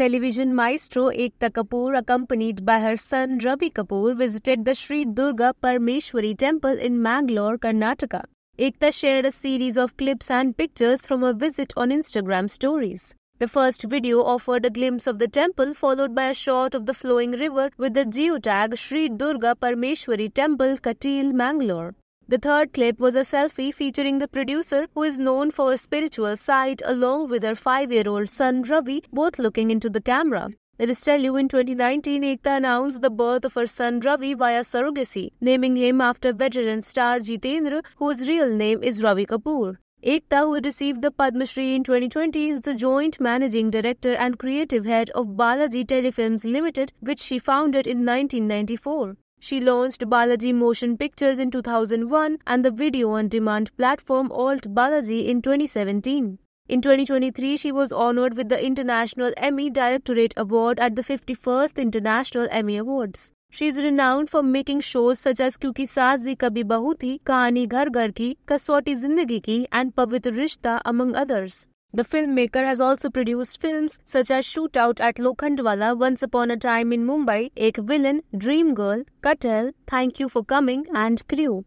television maestro Ekta Kapoor, accompanied by her son Ravi Kapoor, visited the Sri Durga Parmeshwari temple in Mangalore, Karnataka. Ekta shared a series of clips and pictures from her visit on Instagram stories. The first video offered a glimpse of the temple, followed by a shot of the flowing river with the geotag Sri Durga Parmeshwari Temple, Katil, Mangalore. The third clip was a selfie featuring the producer, who is known for a spiritual side, along with her five year old son Ravi, both looking into the camera. Let us tell you, in 2019, Ekta announced the birth of her son Ravi via surrogacy, naming him after veteran star Jitendra, whose real name is Ravi Kapoor. Ekta, who received the Padma Shri in 2020, is the joint managing director and creative head of Balaji Telefilms Limited, which she founded in 1994. She launched Balaji Motion Pictures in 2001 and the video on demand platform Alt Balaji in 2017. In 2023, she was honored with the International Emmy Directorate Award at the 51st International Emmy Awards. She is renowned for making shows such as Kyuki Saas Bhi Kabhi Bahu Thi, Kahani Ghar Ghar Ki, Kasauti Zindagi Ki, and Pavitra Rishta, among others. The filmmaker has also produced films such as Shootout at Lokhandwala, Once Upon a Time in Mumbai, Ek Villain, Dream Girl, Katal, Thank You for Coming, and Crew.